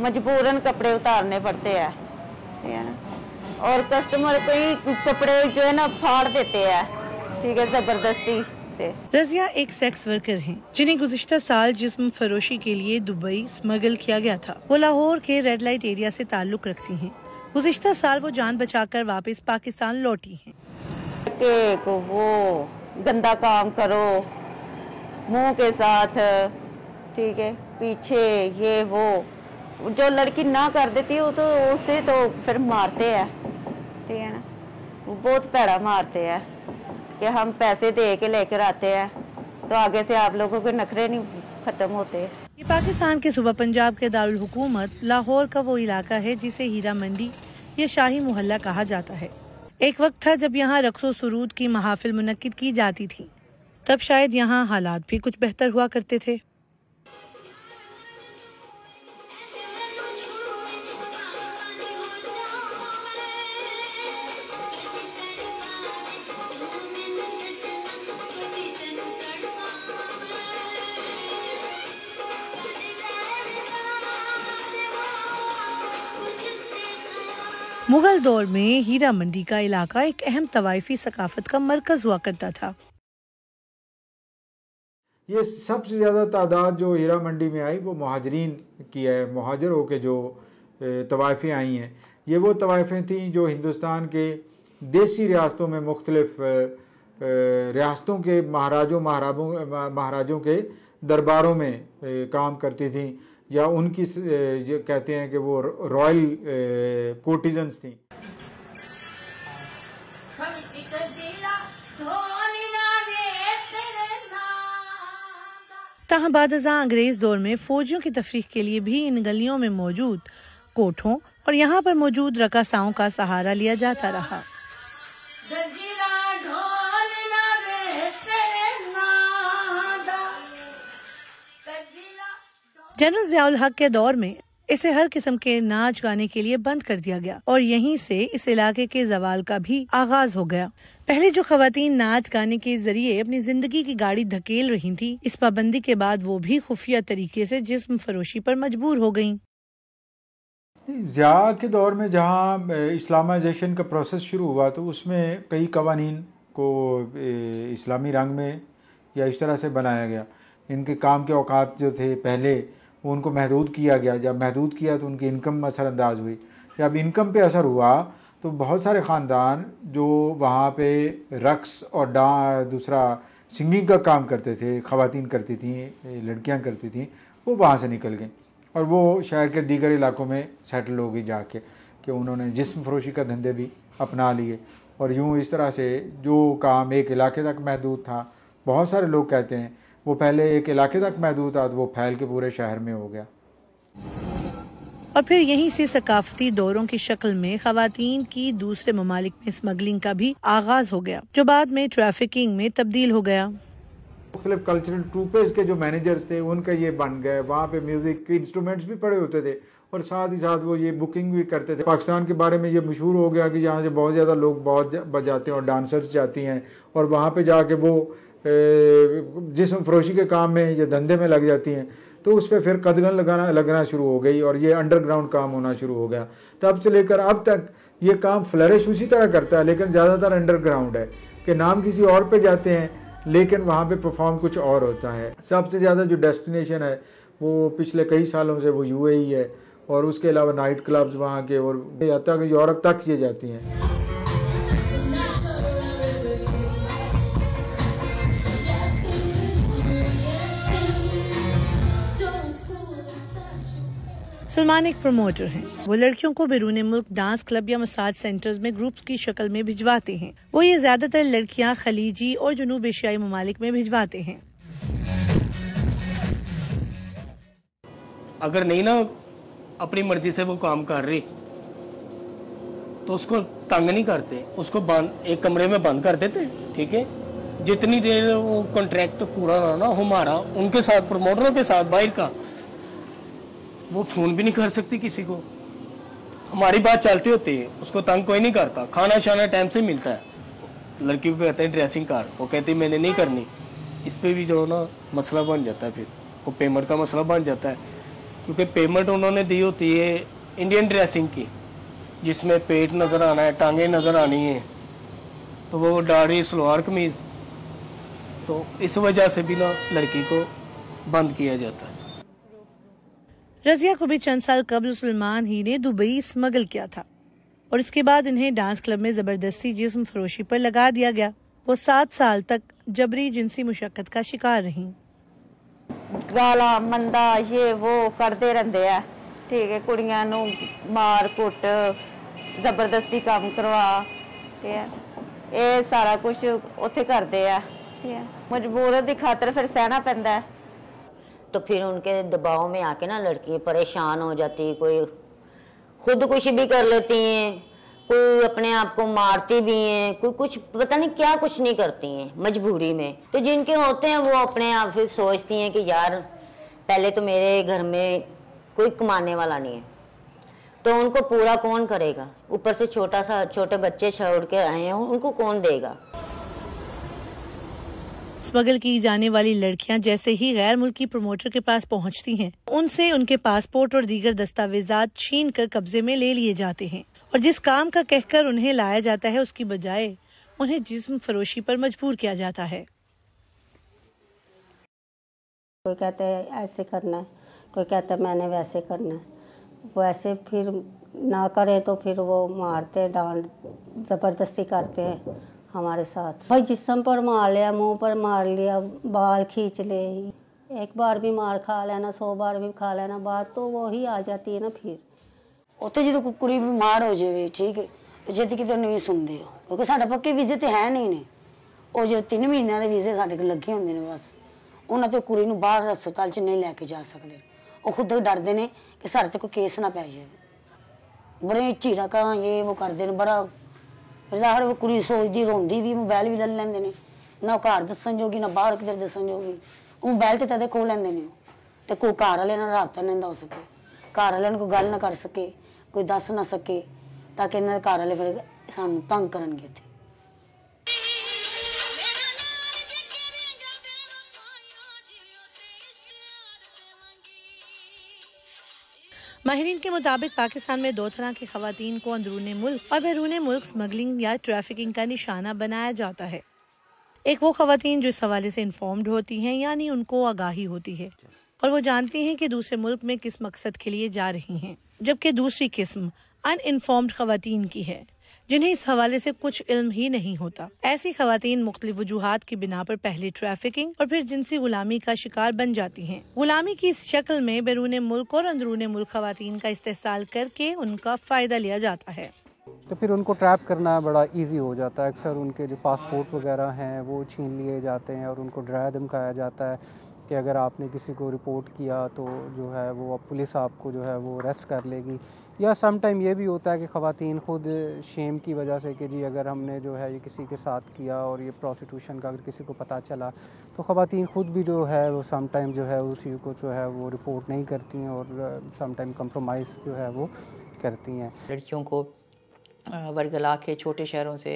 मजबूरन कपड़े उतारने पड़ते हैं ठीक है ना और कस्टमर कई कपड़े जो है ना फाड़ देते हैं ठीक है ज़बरदस्ती रजिया एक सेक्स वर्कर हैं जिन्हें गुजशत साल जिस्म फरोशी के लिए दुबई स्मगल किया गया था वो लाहौर के रेड लाइट एरिया से ताल्लुक रखती हैं गुजशत साल वो जान बचाकर वापस पाकिस्तान लौटी हैं के वो गंदा काम करो मुंह के साथ ठीक है पीछे ये वो जो लड़की ना कर देती हो तो उसे तो फिर मारते हैं ठीक है ना बहुत पैड़ा मारते हैं कि हम पैसे दे के लेकर आते हैं तो आगे से आप लोगों के नखरे नहीं खत्म होते ये पाकिस्तान के सुबह पंजाब के दारुल हुकूमत लाहौर का वो इलाका है जिसे हीरा मंडी या शाही मोहल्ला कहा जाता है एक वक्त था जब यहाँ रक्सो सरूद की महाफिल मुनद की जाती थी तब शायद यहाँ हालात भी कुछ बेहतर हुआ करते थे मुग़ल दौर में हीरा मंडी का इलाका एक अहम तवायफी सकाफत का मरकज़ हुआ करता था ये सबसे ज़्यादा तादाद जो हीरा मंडी में आई वो महाजरीन की है महाजर होके जो तवायफ़ें आई हैं ये वो तवायफ़ें थीं जो हिंदुस्तान के देसी रियासतों में मुख्तलफ़ रियासतों के महाराजों महाराबों महाराजों के दरबारों में काम करती थीं या उनकी ये कहते हैं कि वो रॉयल कोटिजन्स थी ताहम अंग्रेज दौर में फौजियों की तफरीक के लिए भी इन गलियों में मौजूद कोठों और यहाँ पर मौजूद रकासाओं का सहारा लिया जाता रहा जनरल जियाल हक के दौर में इसे हर किस्म के नाच गाने के लिए बंद कर दिया गया और यहीं से इस इलाके के जवाल का भी आगाज हो गया पहले जो खातन नाच गाने के जरिए अपनी जिंदगी की गाड़ी धकेल रही थी इस पाबंदी के बाद वो भी खुफिया तरीके से जिस्म फरोशी पर मजबूर हो गयी ज़िया के दौर में जहाँ इस्लामाइजेशन का प्रोसेस शुरू हुआ तो उसमें कई कवानीन को इस्लामी रंग में या इस तरह से बनाया गया इनके काम के अवकात जो थे पहले उनको महदूद किया गया जब महदूद किया तो उनकी इनकम असरअंदाज हुई जब इनकम पे असर हुआ तो बहुत सारे ख़ानदान जो वहाँ पे रक्स और डा दूसरा सिंगिंग का काम करते थे ख़वान करती थी लड़कियाँ करती थी वो वहाँ से निकल गई और वो शहर के दीगर इलाकों में सेटल हो गई जाके कि उन्होंने जिसम फरोशी का धंधे भी अपना लिए और यूँ इस तरह से जो काम एक इलाके तक महदूद था बहुत सारे लोग कहते हैं वो पहले एक इलाके तक महदूद था तो वो फैल के पूरे शहर में हो गया और फिर यहीं से सकाफती दौरों की शक्ल में खातन की दूसरे ममालिक में स्मगलिंग का भी आगाज हो गया जो बाद में ट्रैफिकिंग में तब्दील हो गया मुख्तलिफ कल्चरल ट्रूपेज के जो मैनेजर्स थे उनका ये बन गए वहाँ पे म्यूज़िक के इंस्ट्रूमेंट्स भी पड़े होते थे और साथ ही साथ वो ये बुकिंग भी करते थे पाकिस्तान के बारे में ये मशहूर हो गया कि यहाँ से बहुत ज़्यादा लोग बहुत बजाते हैं और डांसर्स जाती हैं और वहाँ पे जाके वो जिसम फरोशी के काम में या धंधे में लग जाती हैं तो उस पर फिर कदगन लगाना लगना शुरू हो गई और ये अंडरग्राउंड काम होना शुरू हो गया तब से लेकर अब तक ये काम फ्लरिश उसी तरह करता है लेकिन ज़्यादातर अंडरग्राउंड है कि नाम किसी और पे जाते हैं लेकिन वहाँ पे परफॉर्म कुछ और होता है सबसे ज़्यादा जो डेस्टिनेशन है वो पिछले कई सालों से वो यू e है और उसके अलावा नाइट क्लब्स वहाँ के और यात्रा यूरोप तक ये जाती हैं सलमान एक प्रमोटर हैं वो लड़कियों को बैरून मुल्क डांस क्लब या मसाज सेंटर्स में ग्रुप्स की शक्ल में भिजवाते हैं वो ये ज्यादातर लड़कियां खलीजी और जनूब एशियाई ममालिक में भिजवाते हैं अगर नहीं ना अपनी मर्जी से वो काम कर रही तो उसको तंग नहीं करते उसको बंद एक कमरे में बंद कर देते ठीक है जितनी देर वो कॉन्ट्रैक्ट पूरा ना ना हमारा उनके साथ प्रमोटरों के साथ बाहर का वो फ़ोन भी नहीं कर सकती किसी को हमारी बात चलती होती है उसको तंग कोई नहीं करता खाना शाना टाइम से मिलता है लड़की को कहते हैं ड्रेसिंग कार्ड वो कहती मैंने नहीं करनी इस पर भी जो ना मसला बन जाता है फिर वो पेमेंट का मसला बन जाता है क्योंकि पेमेंट उन्होंने दी होती है इंडियन ड्रेसिंग की जिसमें पेट नज़र आना है टांगे नज़र आनी है तो वो डाढ़ी सलवार कमीज तो इस वजह से भी ना लड़की को बंद किया जाता है रजिया को भी चंद साल कबल सलमान ही ने दुबई स्मगल किया था और इसके बाद इन्हें डांस क्लब में ज़बरदस्ती जिस्म फरोशी पर लगा दिया गया वो सात साल तक जबरी जिनसी मुशक्क़त का शिकार रहीं गाला मंदा ये वो करते रहते हैं ठीक है कुड़िया मार कुट ਜ਼ਬਰਦਸਤੀ ਕੰਮ ਕਰਵਾ ਠੀਕ ਹੈ ਇਹ ਸਾਰਾ ਕੁਝ ਉੱਥੇ ਕਰਦੇ ਆ ਠੀਕ ਹੈ ਮਜਬੂਰ ਦੀ ਖਾਤਰ ਫਿਰ ਸਹਿਣਾ ਪੈਂਦਾ ਹੈ तो फिर उनके दबाव में आके ना लड़की परेशान हो जाती है कोई खुदकुशी भी कर लेती हैं कोई अपने आप को मारती भी हैं कोई कुछ पता नहीं क्या कुछ नहीं करती हैं मजबूरी में तो जिनके होते हैं वो अपने आप फिर सोचती हैं कि यार पहले तो मेरे घर में कोई कमाने वाला नहीं है तो उनको पूरा कौन करेगा ऊपर से छोटा सा छोटे बच्चे छोड़ के आए हैं उनको कौन देगा स्मगल की जाने वाली लड़कियां जैसे ही गैर मुल्की प्रमोटर के पास पहुंचती हैं उनसे उनके पासपोर्ट और दीगर दस्तावेजात छीन कर कब्जे में ले लिए जाते हैं और जिस काम का कहकर उन्हें लाया जाता है उसकी बजाय उन्हें जिस्म फरोशी पर मजबूर किया जाता है कोई कहता है ऐसे करना कोई कहता है मैंने वैसे करना है वैसे फिर ना करें तो फिर वो मारते डांट ज़बरदस्ती करते हैं हमारे साथ भाई जिसम पर मार लिया मुंह पर मार लिया बाल खींच ले एक बार भी मार खा लेना सौ बार भी खा लेना बात तो वो ही आ जाती है ना ਫਿਰ ਉੱਥੇ ਜਦੋਂ ਕੋਈ ਕੁੜੀ ਬਿਮਾਰ ਹੋ ਜਾਵੇ ਠੀਕ ਹੈ ਜਦ ਕਿ ਤੁਹਾਨੂੰ ਨਹੀਂ ਸੁਣਦੇ ਹੋ ਕਿਉਂਕਿ ਸਾਡਾ ਪੱਕੇ ਵੀਜ਼ੇ ਤੇ ਹੈ ਨਹੀਂ ਨੇ ਉਹ ਜੋ 3 ਮਹੀਨਿਆਂ ਦੇ ਵੀਜ਼ੇ ਸਾਡੇ ਕੋਲ ਲੱਗੇ ਹੁੰਦੇ ਨੇ ਬਸ ਉਹਨਾਂ ਤੇ ਕੁੜੀ ਨੂੰ ਬਾਹਰ ਹਸਪਤਾਲ 'ਚ ਨਹੀਂ ਲੈ ਕੇ ਜਾ ਸਕਦੇ ਉਹ ਖੁਦ ਡਰਦੇ ਨੇ ਕਿ ਸਾਡੇ ਤੇ ਕੋਈ ਕੇਸ ਨਾ ਪੈ ਜਾਵੇ ਬੜੇ ਝੀੜਾ ਕਰਾਂਗੇ ਉਹ ਕਰਦੇ ਨੇ ਬੜਾ ਰਜ਼ਾ ਹਰ ਕੁੜੀ ਸੋਚਦੀ ਰੋਂਦੀ ਵੀ ਮੋਬਾਈਲ ਵੀ ਲੈ ਲੈਂਦੇ ਨੇ ਨਾ ਘਰ ਦੱਸਣ ਜੋਗੀ ਨਾ ਬਾਹਰ ਕਿਧਰ ਦੱਸਣ ਜੋਗੀ ਮੋਬਾਈਲ ਤੇ ਤਦੇ ਕੋ ਲੈਂਦੇ ਨੇ ਤੇ ਕੋ ਘਰ ਵਾਲੇ ਨਾਲ ਰਾਬਤਾ ਨਹੀਂ ਹੋ ਸਕੇ ਘਰ ਵਾਲਿਆਂ ਨੂੰ ਗੱਲ ਨਾ ਕਰ ਸਕੇ ਕੋਈ ਦੱਸ ਨਾ ਸਕੇ ਤਾਂ ਕਿ ਇਹਨਾਂ ਦੇ ਘਰ ਵਾਲੇ ਫਿਰ ਸਾਨੂੰ ਤੰਗ ਕਰਨਗੇ ਇੱਥੇ माहरीन के मुताबिक पाकिस्तान में दो तरह की खातन को अंदरून मुल्क और बैरून मुल्क स्मगलिंग या ट्रैफिकिंग का निशाना बनाया जाता है एक वो खातन जो इस हवाले से इन्फॉर्म्ड होती हैं यानी उनको आगाही होती है और वो जानती हैं कि दूसरे मुल्क में किस मकसद के लिए जा रही हैं जबकि दूसरी किस्म अन इन्फॉर्म्ड खातन की है जिन्हें इस हवाले से कुछ इल्म ही नहीं होता ऐसी खातन मुख्त वजूहत की बिना पर पहले ट्रैफिकिंग और फिर जिनसी गुलामी का शिकार बन जाती है गुलामी की इस शक्ल में बैरून मुल्क और अंदरून मुल्क खातन का इस्तेसाल करके उनका फायदा लिया जाता है तो फिर उनको ट्रैप करना बड़ा इजी हो जाता है अक्सर उनके जो पासपोर्ट वगैरह हैं वो छीन लिए जाते हैं और उनको ड्राया धमकाया जाता है कि अगर आपने किसी को रिपोर्ट किया तो जो है वो पुलिस आपको जो है वो अरेस्ट कर लेगी या सम टाइम ये भी होता है कि खातन ख़ुद शेम की वजह से कि जी अगर हमने जो है ये किसी के साथ किया और ये प्रोस्टिट्यूशन का अगर किसी को पता चला तो खातन ख़ुद भी जो है वो सम टाइम जो है उसी को जो है वो रिपोर्ट नहीं करती हैं और सम uh, टाइम जो है वो करती हैं लड़कियों को uh, वर्गला के छोटे शहरों से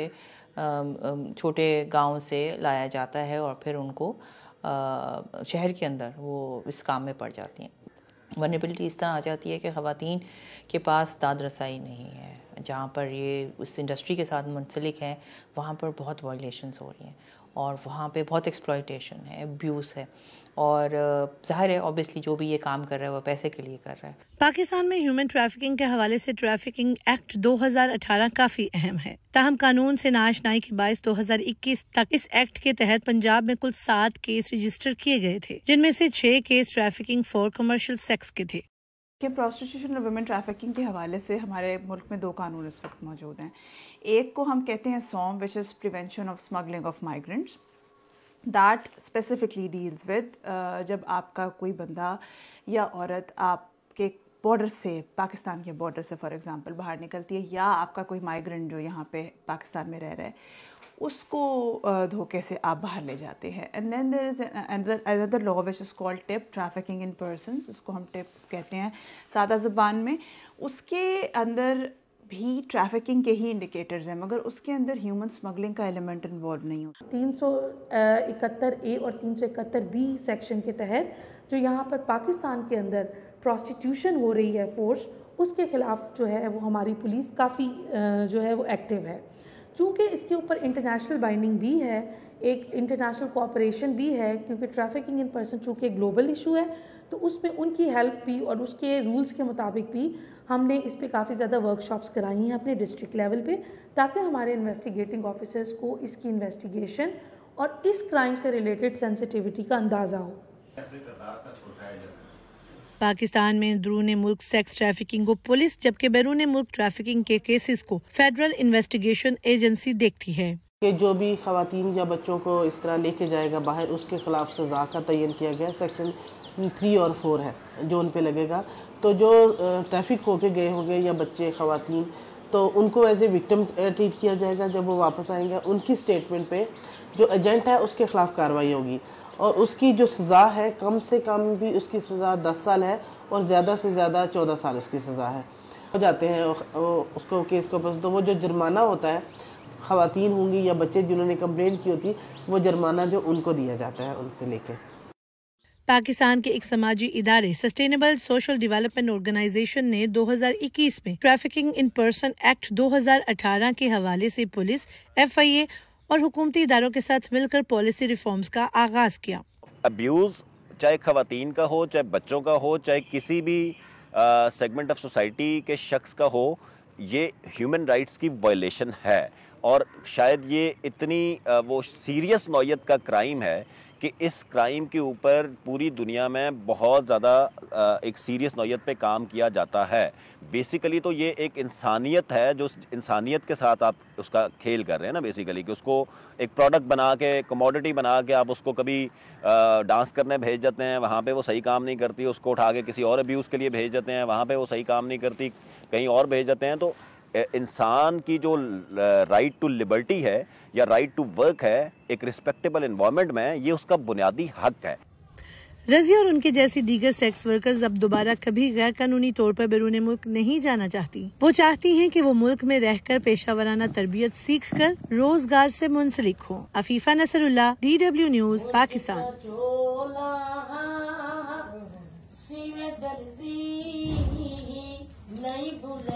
um, um, छोटे गाँव से लाया जाता है और फिर उनको uh, शहर के अंदर वो इस काम में पड़ जाती हैं वनरेबिलिटी इस तरह आ जाती है कि खातन के पास दाद रसाई नहीं है जहाँ पर ये उस इंडस्ट्री के साथ मुंसलिक हैं वहाँ पर बहुत वायलेशन्स हो रही हैं और वहाँ पे बहुत एक्सप्लॉयटेशन है अब्यूज़ है और जाहिर है ऑब्वियसली जो भी ये काम कर रहा है वो पैसे के लिए कर रहा है पाकिस्तान में ह्यूमन ट्रैफिकिंग के हवाले से ट्रैफिकिंग एक्ट 2018 काफी अहम है ताहम कानून से नाशनाई के बाईस दो तक इस एक्ट के तहत पंजाब में कुल सात केस रजिस्टर किए गए थे जिनमें से छह case trafficking for commercial sex के थे प्रोस्टिट्यूशन और वुमेन ट्रैफिकिंग के हवाले से हमारे मुल्क में दो कानून इस वक्त मौजूद हैं एक को हम कहते हैं SOM which is prevention of smuggling of migrants that specifically deals with जब आपका कोई बंदा या औरत आपके बॉर्डर से पाकिस्तान के बॉर्डर से फॉर एग्ज़ाम्पल बाहर निकलती है या आपका कोई माइग्रेंट जो यहाँ पे पाकिस्तान में रह रहा है उसको uh, धोखे से आप बाहर ले जाते हैं and then there is other law which is called TIP trafficking in person इसको हम टिप कहते हैं सादा ज़बान में उसके अंदर भी ट्रैफिकिंग के ही इंडिकेटर्स हैं मगर उसके अंदर ह्यूमन स्मगलिंग का एलिमेंट इन्वॉल्व नहीं होता तीन सौ इकहत्तर ए और तीन सौ इकहत्तर बी सेक्शन के तहत जो यहाँ पर पाकिस्तान के अंदर प्रॉस्टिट्यूशन हो रही है फोर्स उसके ख़िलाफ़ जो है वो हमारी पुलिस काफ़ी जो है वो एक्टिव है चूँकि इसके ऊपर इंटरनेशनल बाइंडिंग भी है एक इंटरनेशनल कोऑपरेशन भी है क्योंकि ट्रैफिकिंग इन पर्सन चूँकि ग्लोबल इशू है तो उसमें उनकी हेल्प भी और उसके रूल्स के मुताबिक भी हमने इस पर काफ़ी ज़्यादा वर्कशॉप्स कराई हैं अपने डिस्ट्रिक्ट लेवल पे ताकि हमारे इन्वेस्टिगेटिंग ऑफिसर्स को इसकी इन्वेस्टिगेशन और इस क्राइम से रिलेटेड सेंसिटिविटी का अंदाज़ा हो पाकिस्तान में अंदरून मुल्क सेक्स ट्रैफिकिंग को पुलिस जबकि बैरून मुल्क ट्रैफिकिंग के केसेस को फेडरल इन्वेस्टिगेशन एजेंसी देखती है कि जो भी खातन या बच्चों को इस तरह लेके जाएगा बाहर उसके ख़िलाफ़ सज़ा का तयन किया गया सेक्शन थ्री और फोर है जो उन पर लगेगा तो जो ट्रैफिक होके गए होंगे या बच्चे ख़वान तो उनको एज ए विक्टम ट्रीट किया जाएगा जब वो वापस आएंगे उनकी स्टेटमेंट पे जो एजेंट है उसके ख़िलाफ़ कार्रवाई होगी और उसकी जो सज़ा है कम से कम भी उसकी सज़ा दस साल है और ज़्यादा से ज़्यादा चौदह साल उसकी सज़ा है हो जाते हैं उसको केस को तो वो जो जुर्माना होता है खातन होंगी या बच्चे जिन्होंने कम्प्लेन की होती वो जुर्माना जो उनको दिया जाता है उनसे लेके पाकिस्तान के एक समाजी इदारे सस्टेनेबल सोशल डेवलपमेंट ऑर्गेनाइजेशन ने 2021 में ट्रैफिकिंग इन पर्सन एक्ट 2018 के हवाले से पुलिस एफआईए और हुकूमती इदारों के साथ मिलकर पॉलिसी रिफॉर्म्स का आगाज किया अब्यूज़ चाहे खातन का हो चाहे बच्चों का हो चाहे किसी भी सेगमेंट ऑफ सोसाइटी के शख्स का हो ये ह्यूमन राइट्स की वायलेशन है और शायद ये इतनी वो सीरियस नौीयत का क्राइम है कि इस क्राइम के ऊपर पूरी दुनिया में बहुत ज़्यादा एक सीरियस नौीयत पे काम किया जाता है बेसिकली तो ये एक इंसानियत है जो इंसानियत के साथ आप उसका खेल कर रहे हैं ना बेसिकली कि उसको एक प्रोडक्ट बना के कमोडिटी बना के आप उसको कभी डांस करने भेज देते हैं वहाँ पे वो सही काम नहीं करती उसको उठा के किसी और अब्यूज़ के लिए भेज देते हैं वहाँ पर वो सही काम नहीं करती कहीं और भेज देते हैं तो इंसान की जो राइट टू लिबर्टी है या राइट टू वर्क है एक रिस्पेक्टेबल इन्वायरमेंट में ये उसका बुनियादी हक है रजिया और उनके जैसी दीगर सेक्स वर्कर्स अब दोबारा कभी गैर कानूनी तौर पर बैरून मुल्क नहीं जाना चाहती वो चाहती हैं कि वो मुल्क में रहकर पेशा वराना तरबियत सीख कर रोजगार से मुंसलिक हो Afifa Nasrullah D W news Pakistan नहीं